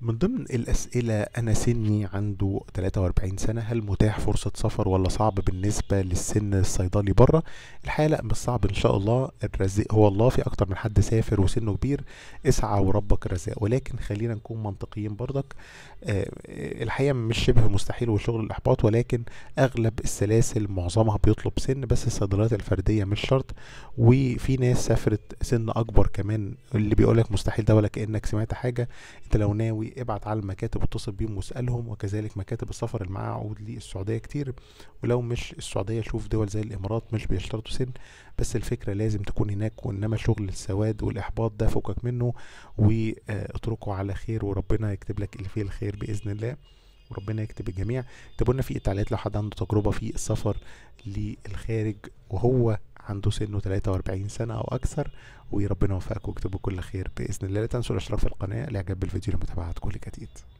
من ضمن الأسئلة أنا سني عنده 43 سنة هل متاح فرصة سفر ولا صعب بالنسبة للسن الصيدلي بره؟ الحقيقة لا مش صعب إن شاء الله الرزق هو الله في أكتر من حد سافر وسنه كبير اسعى وربك رزاق ولكن خلينا نكون منطقيين برضك آه، آه، الحقيقة مش شبه مستحيل وشغل الإحباط ولكن أغلب السلاسل معظمها بيطلب سن بس الصيدليات الفردية مش شرط وفي ناس سافرت سن أكبر كمان اللي بيقولك مستحيل ده ولا كأنك سمعت حاجة أنت لو ناوي ابعت على المكاتب واتصل بيهم واسألهم وكذلك مكاتب السفر اللي معاها عقود للسعودية كتير ولو مش السعودية شوف دول زي الإمارات مش بيشترطوا سن بس الفكرة لازم تكون هناك وإنما شغل السواد والإحباط ده فكك منه واتركه على خير وربنا يكتب لك اللي فيه الخير بإذن الله وربنا يكتب الجميع اكتبوا لنا في التعليقات لو حد عنده تجربه في السفر للخارج وهو عنده سنه 43 سنة أو أكثر وربنا يوفقك واكتبوا كل خير بإذن الله لا تنسوا الاشتراك في القناة الاعجاب بالفيديو لمتابعة كل جديد